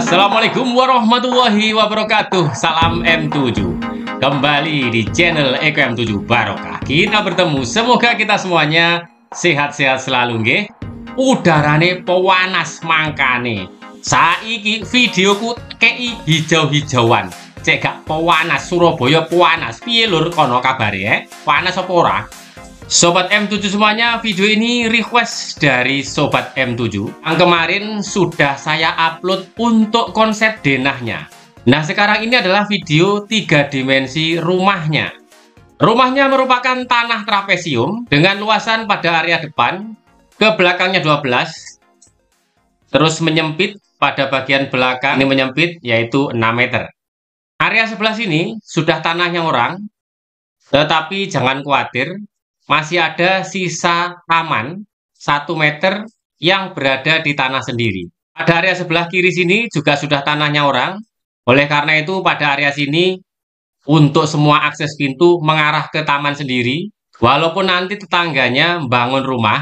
Assalamualaikum warahmatullahi wabarakatuh Salam M7 Kembali di channel Eko M7 Barokah Kita bertemu Semoga kita semuanya sehat-sehat selalu nge. Udarane pewanas mangkane Saiki videoku kei hijau-hijauan Cek gak pewanas Surabaya pewanas Pilur kono kabar ya eh? Panas apa ora Sobat M7 semuanya, video ini request dari Sobat M7 Yang kemarin sudah saya upload untuk konsep denahnya Nah sekarang ini adalah video tiga dimensi rumahnya Rumahnya merupakan tanah trapesium dengan luasan pada area depan Ke belakangnya 12 Terus menyempit pada bagian belakang ini menyempit yaitu 6 meter Area sebelah sini sudah tanahnya orang tetapi jangan khawatir, masih ada sisa taman 1 meter yang berada di tanah sendiri. Pada area sebelah kiri sini juga sudah tanahnya orang. Oleh karena itu pada area sini untuk semua akses pintu mengarah ke taman sendiri. Walaupun nanti tetangganya bangun rumah,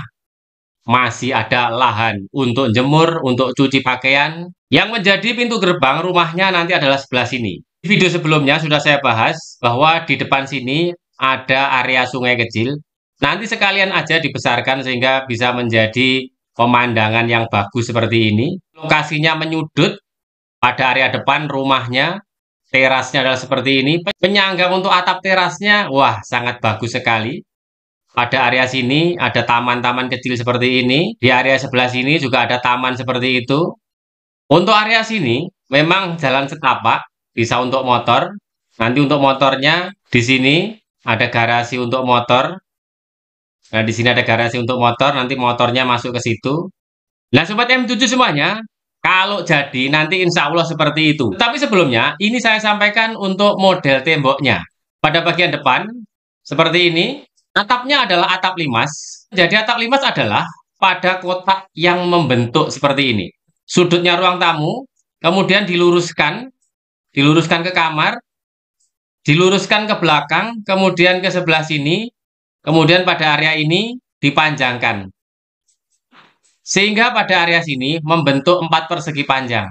masih ada lahan untuk jemur, untuk cuci pakaian. Yang menjadi pintu gerbang rumahnya nanti adalah sebelah sini. Di video sebelumnya sudah saya bahas bahwa di depan sini ada area sungai kecil Nanti sekalian aja dibesarkan sehingga bisa menjadi pemandangan yang bagus seperti ini. Lokasinya menyudut pada area depan rumahnya, terasnya adalah seperti ini. Penyangga untuk atap terasnya, wah sangat bagus sekali. Pada area sini ada taman-taman kecil seperti ini. Di area sebelah sini juga ada taman seperti itu. Untuk area sini memang jalan setapak, bisa untuk motor. Nanti untuk motornya di sini ada garasi untuk motor. Nah, di sini ada garasi untuk motor, nanti motornya masuk ke situ. Nah, sobat M7 semuanya, kalau jadi nanti insya Allah seperti itu. Tapi sebelumnya, ini saya sampaikan untuk model temboknya. Pada bagian depan, seperti ini, atapnya adalah atap limas. Jadi atap limas adalah pada kotak yang membentuk seperti ini. Sudutnya ruang tamu, kemudian diluruskan, diluruskan ke kamar, diluruskan ke belakang, kemudian ke sebelah sini, Kemudian pada area ini dipanjangkan. Sehingga pada area sini membentuk empat persegi panjang.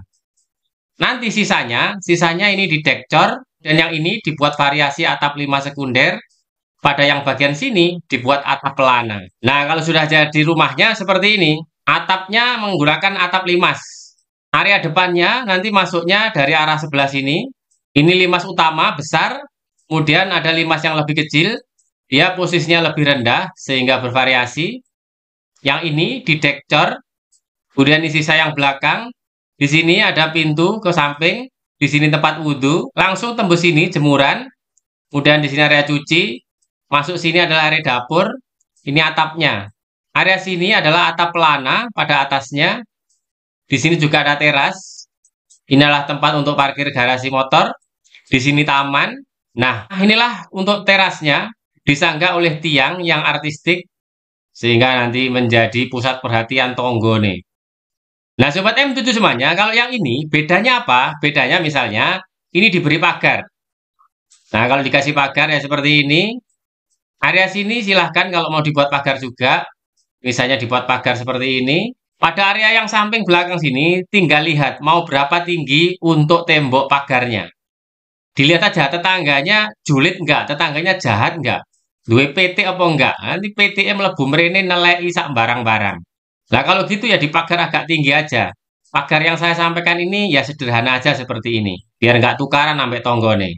Nanti sisanya, sisanya ini didekcor dan yang ini dibuat variasi atap 5 sekunder. Pada yang bagian sini dibuat atap pelana. Nah, kalau sudah jadi rumahnya seperti ini, atapnya menggunakan atap limas area depannya nanti masuknya dari arah sebelah sini. Ini limas utama besar, kemudian ada limas yang lebih kecil, dia posisinya lebih rendah sehingga bervariasi. Yang ini di deck Kemudian di sisa yang belakang, di sini ada pintu ke samping, di sini tempat wudhu, langsung tembus sini jemuran, kemudian di sini area cuci, masuk sini adalah area dapur, ini atapnya. Area sini adalah atap pelana pada atasnya, di sini juga ada teras, inilah tempat untuk parkir garasi motor, di sini taman, nah inilah untuk terasnya, disangga oleh tiang yang artistik sehingga nanti menjadi pusat perhatian tonggo nih. Nah sobat M7 semuanya, kalau yang ini bedanya apa? Bedanya misalnya ini diberi pagar. Nah kalau dikasih pagar ya seperti ini, area sini silahkan kalau mau dibuat pagar juga, misalnya dibuat pagar seperti ini. Pada area yang samping belakang sini, tinggal lihat mau berapa tinggi untuk tembok pagarnya dilihat aja tetangganya julid enggak, tetangganya jahat enggak dua PT apa enggak ah, nanti PT mlebu mrene nilai sak barang-barang Nah kalau gitu ya di pagar agak tinggi aja pagar yang saya sampaikan ini ya sederhana aja seperti ini biar enggak tukaran sampai tonggo nih.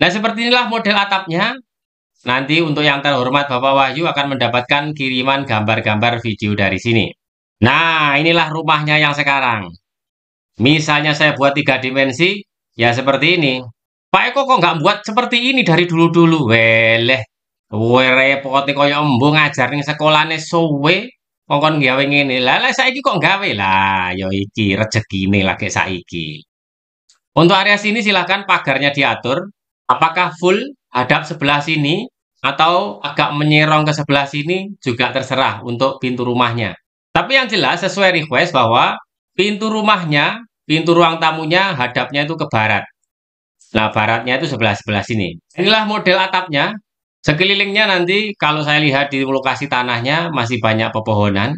nah seperti inilah model atapnya nanti untuk yang terhormat Bapak Wahyu akan mendapatkan kiriman gambar-gambar video dari sini nah inilah rumahnya yang sekarang misalnya saya buat tiga dimensi ya seperti ini Pak Eko kok nggak buat seperti ini dari dulu-dulu? Weleh, Woi repote kaya embung ngajar ning sekolahane suwe kon gawe ngene. Lah lah saiki kok gawe lah ya iki rezekine lagi saiki. Untuk area sini silahkan pagarnya diatur. Apakah full hadap sebelah sini atau agak menyerong ke sebelah sini juga terserah untuk pintu rumahnya. Tapi yang jelas sesuai request bahwa pintu rumahnya, pintu ruang tamunya hadapnya itu ke barat. Nah, baratnya itu sebelah-sebelah sini. Inilah model atapnya. Sekelilingnya nanti kalau saya lihat di lokasi tanahnya masih banyak pepohonan,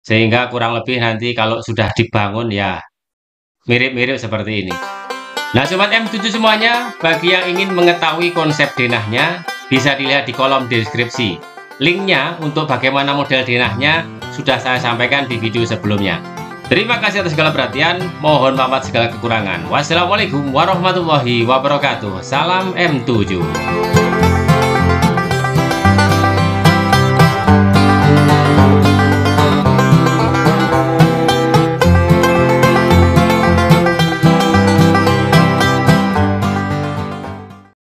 sehingga kurang lebih nanti kalau sudah dibangun ya mirip-mirip seperti ini. Nah Sobat M7 semuanya, bagi yang ingin mengetahui konsep denahnya, bisa dilihat di kolom deskripsi. Linknya untuk bagaimana model denahnya sudah saya sampaikan di video sebelumnya. Terima kasih atas segala perhatian, mohon maaf segala kekurangan. Wassalamualaikum warahmatullahi wabarakatuh. Salam M7.